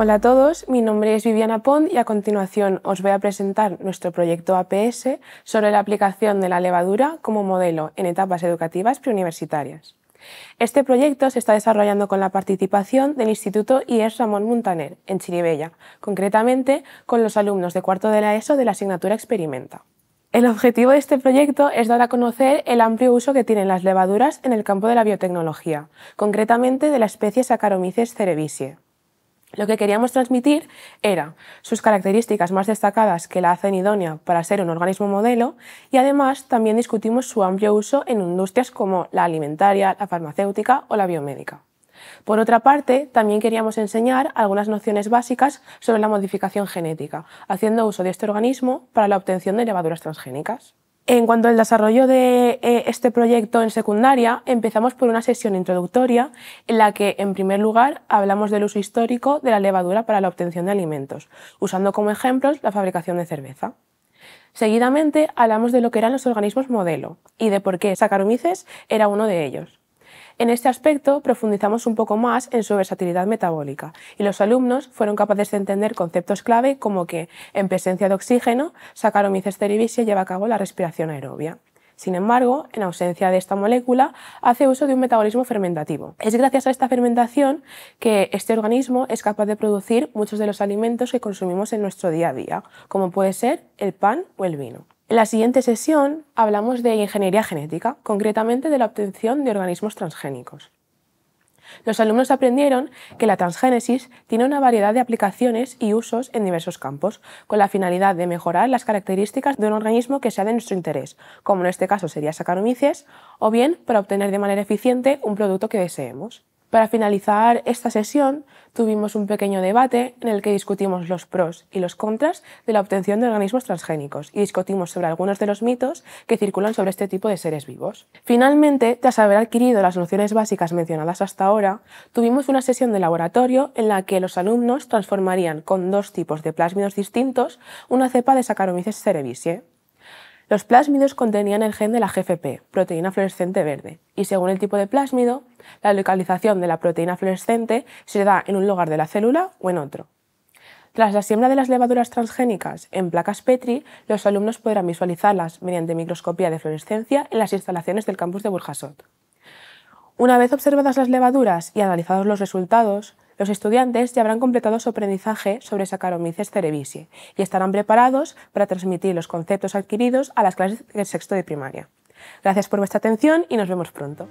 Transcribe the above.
Hola a todos, mi nombre es Viviana Pond y a continuación os voy a presentar nuestro proyecto APS sobre la aplicación de la levadura como modelo en etapas educativas preuniversitarias. Este proyecto se está desarrollando con la participación del Instituto IES Ramón Montaner en Chiribella, concretamente con los alumnos de cuarto de la ESO de la asignatura Experimenta. El objetivo de este proyecto es dar a conocer el amplio uso que tienen las levaduras en el campo de la biotecnología, concretamente de la especie Saccharomyces cerevisiae. Lo que queríamos transmitir era sus características más destacadas que la hacen idónea para ser un organismo modelo y además también discutimos su amplio uso en industrias como la alimentaria, la farmacéutica o la biomédica. Por otra parte, también queríamos enseñar algunas nociones básicas sobre la modificación genética, haciendo uso de este organismo para la obtención de levaduras transgénicas. En cuanto al desarrollo de eh, este proyecto en secundaria, empezamos por una sesión introductoria en la que, en primer lugar, hablamos del uso histórico de la levadura para la obtención de alimentos, usando como ejemplos la fabricación de cerveza. Seguidamente, hablamos de lo que eran los organismos modelo y de por qué Saccharomyces era uno de ellos. En este aspecto profundizamos un poco más en su versatilidad metabólica y los alumnos fueron capaces de entender conceptos clave como que en presencia de oxígeno Saccharomyces cerevisiae lleva a cabo la respiración aerobia. Sin embargo, en ausencia de esta molécula, hace uso de un metabolismo fermentativo. Es gracias a esta fermentación que este organismo es capaz de producir muchos de los alimentos que consumimos en nuestro día a día, como puede ser el pan o el vino. En la siguiente sesión hablamos de ingeniería genética, concretamente de la obtención de organismos transgénicos. Los alumnos aprendieron que la transgénesis tiene una variedad de aplicaciones y usos en diversos campos, con la finalidad de mejorar las características de un organismo que sea de nuestro interés, como en este caso sería Saccharomyces, o bien para obtener de manera eficiente un producto que deseemos. Para finalizar esta sesión, tuvimos un pequeño debate en el que discutimos los pros y los contras de la obtención de organismos transgénicos y discutimos sobre algunos de los mitos que circulan sobre este tipo de seres vivos. Finalmente, tras haber adquirido las nociones básicas mencionadas hasta ahora, tuvimos una sesión de laboratorio en la que los alumnos transformarían con dos tipos de plásmidos distintos una cepa de Saccharomyces cerevisiae. Los plásmidos contenían el gen de la GFP, proteína fluorescente verde, y según el tipo de plásmido, la localización de la proteína fluorescente se da en un lugar de la célula o en otro. Tras la siembra de las levaduras transgénicas en placas Petri, los alumnos podrán visualizarlas mediante microscopía de fluorescencia en las instalaciones del campus de Burjasot. Una vez observadas las levaduras y analizados los resultados, los estudiantes ya habrán completado su aprendizaje sobre Saccharomyces cerevisiae y estarán preparados para transmitir los conceptos adquiridos a las clases del sexto de primaria. Gracias por vuestra atención y nos vemos pronto.